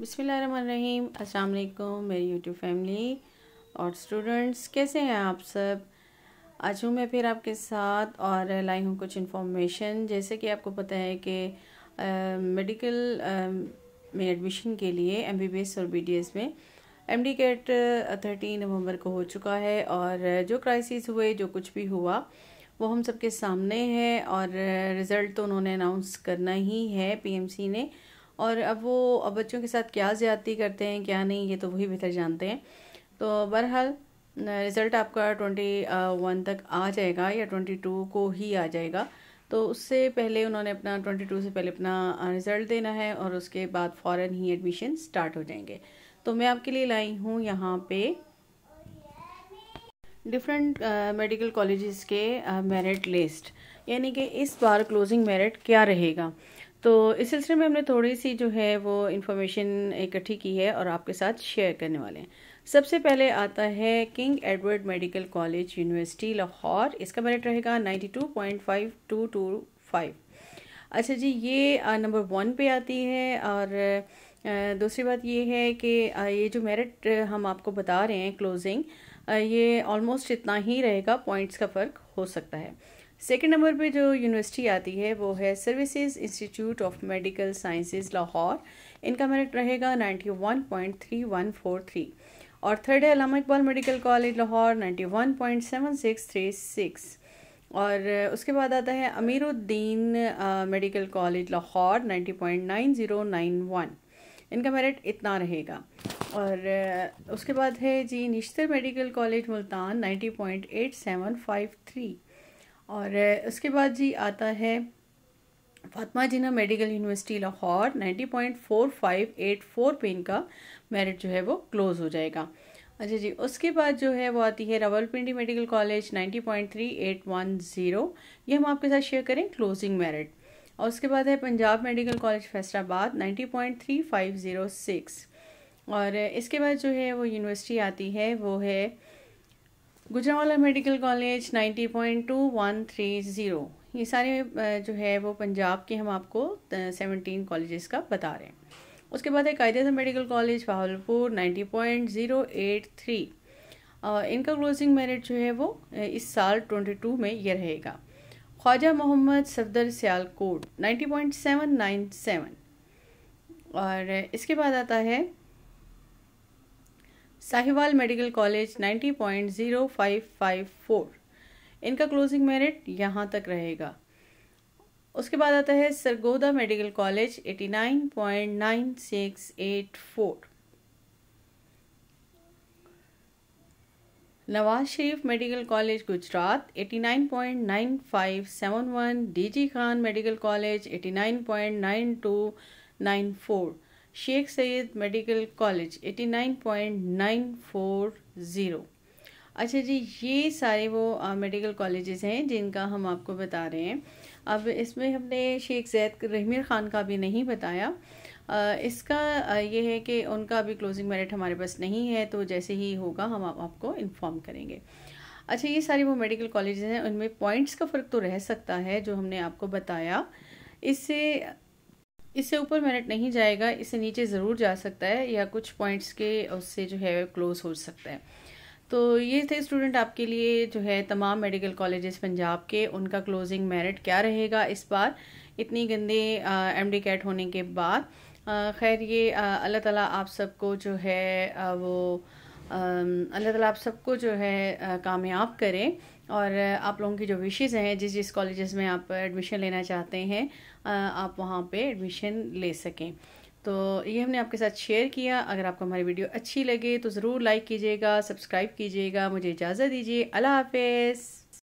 बिसमीम अस्सलाम वालेकुम मेरी यूट्यूब फैमिली और स्टूडेंट्स कैसे हैं आप सब आज हूँ मैं फिर आपके साथ और लाई हूँ कुछ इन्फॉर्मेशन जैसे कि आपको पता है कि मेडिकल में एडमिशन के लिए एमबीबीएस और बीडीएस में M D CAT thirteen November को हो चुका है और जो क्राइसिस हुए जो कुछ भी हुआ वो हम सबके सामने है और रिज़ल्ट तो उन्होंने अनाउंस करना ही है सी ने और अब वो बच्चों के साथ क्या ज़्यादती करते हैं क्या नहीं ये तो वही बेहतर जानते हैं तो बहरहाल रिज़ल्ट आपका ट्वेंटी वन तक आ जाएगा या ट्वेंटी टू को ही आ जाएगा तो उससे पहले उन्होंने अपना ट्वेंटी टू से पहले अपना रिज़ल्ट देना है और उसके बाद फ़ौर ही एडमिशन स्टार्ट हो जाएंगे तो मैं आपके लिए लाई हूँ यहाँ पे डिफरेंट मेडिकल कॉलेजेस के मेरिट लिस्ट यानी कि इस बार क्लोजिंग मेरिट क्या रहेगा तो इस सिलसिले में हमने थोड़ी सी जो है वो इन्फॉर्मेशन इकट्ठी की है और आपके साथ शेयर करने वाले हैं सबसे पहले आता है King Edward medical college university Lahore इसका मेरिट रहेगा ninety two point five two two five अच्छा जी ये नंबर वन पे आती है और दूसरी बात ये है कि ये जो मेरिट हम आपको बता रहे हैं क्लोजिंग ये ऑलमोस्ट इतना ही रहेगा पॉइंट्स का फ़र्क हो सकता है सेकेंड नंबर पे जो यूनिवर्सिटी आती है वो है services institute of medical sciences Lahore इनका मेरिट रहेगा ninety one point three one four three और थर्ड है Allama Iqbal medical college Lahore ninety one point seven six three six और उसके बाद आता है Amiruddin medical college Lahore ninety point nine zero nine one इनका मेरिट इतना रहेगा और उसके बाद है जी Nishtar medical college Multan ninety point eight seven five three और उसके बाद जी आता है फातमा जिना मेडिकल यूनिवर्सिटी लाहौर 90.4584 पे इनका मेरिट जो है वो क्लोज़ हो जाएगा अच्छा जी उसके बाद जो है वो आती है रावलपिंडी मेडिकल कॉलेज 90.3810 ये हम आपके साथ शेयर करें क्लोजिंग मेरिट और उसके बाद है पंजाब मेडिकल कॉलेज फैसलाबाद 90.3506 और इसके बाद जो है वो यूनिवर्सिटी आती है वो है गुजरावाला मेडिकल कॉलेज 90.2130 ये सारे जो है वो पंजाब के हम आपको 17 कॉलेजेस का बता रहे हैं उसके बाद है कायदे मेडिकल कॉलेज बहावलपुर 90.083 इनका क्लोजिंग मेरिट जो है वो इस साल 22 में ये रहेगा ख्वाजा मोहम्मद सफदर सियालकोट 90.797 और इसके बाद आता है साहिवाल मेडिकल कॉलेज 90.0554 इनका क्लोजिंग मेरिट यहाँ तक रहेगा उसके बाद आता है Sargodha medical college 89.9684 Nawaz Sharif medical college Gujrat 89.9571 DG Khan medical college 89.9294 Sheikh Zayed medical college 89.940 अच्छा जी ये सारे वो मेडिकल कॉलेजेस हैं जिनका हम आपको बता रहे हैं अब इसमें हमने शेख जैद रहमीर ख़ान का भी नहीं बताया आ, इसका ये है कि उनका अभी क्लोजिंग मेरिट हमारे पास नहीं है तो जैसे ही होगा हम आप, आपको इन्फॉर्म करेंगे अच्छा ये सारे वो मेडिकल कॉलेजेस हैं उनमें पॉइंट्स का फ़र्क तो रह सकता है जो हमने आपको बताया इससे इससे ऊपर मेरिट नहीं जाएगा इससे नीचे ज़रूर जा सकता है या कुछ पॉइंट्स के उससे जो है क्लोज हो सकता है तो ये थे स्टूडेंट आपके लिए जो है तमाम मेडिकल कॉलेजेस पंजाब के उनका क्लोजिंग मेरिट क्या रहेगा इस बार इतनी गंदे एम डी कैट होने के बाद खैर ये अल्लाह ताला आप सबको जो है आ, वो अल्लाह ताला आप सबको जो है कामयाब करे और आप लोगों की जो विशेज़ हैं जिस जिस कॉलेज़ में आप एडमिशन लेना चाहते हैं आप वहाँ पे एडमिशन ले सकें तो ये हमने आपके साथ शेयर किया अगर आपको हमारी वीडियो अच्छी लगे तो ज़रूर लाइक कीजिएगा सब्सक्राइब कीजिएगा मुझे इजाज़त दीजिए अल्लाह हाफिज़